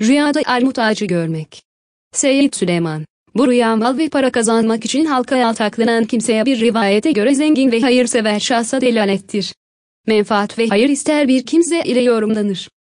Rüyada armut ağacı görmek. Seyit Süleyman bu rüya mal ve para kazanmak için halka yaltaklanan kimseye bir rivayete göre zengin ve hayırsever şahsa delalettir. Menfaat ve hayır ister bir kimse ile yorumlanır.